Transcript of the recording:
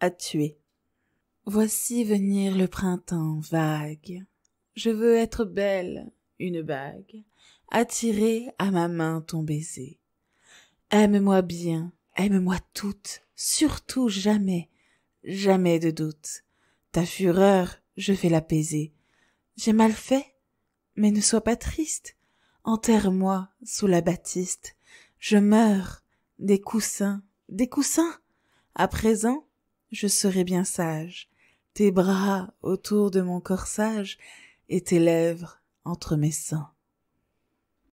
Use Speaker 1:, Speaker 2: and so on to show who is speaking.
Speaker 1: à tuer. Voici venir le printemps vague. Je veux être belle, une bague, attirer à ma main ton baiser. Aime-moi bien, aime-moi toute, surtout jamais, jamais de doute. Ta fureur, je fais l'apaiser. J'ai mal fait, mais ne sois pas triste. Enterre-moi sous la Baptiste. Je meurs des coussins, des coussins. À présent, je serai bien sage, tes bras autour de mon corsage et tes lèvres entre mes seins.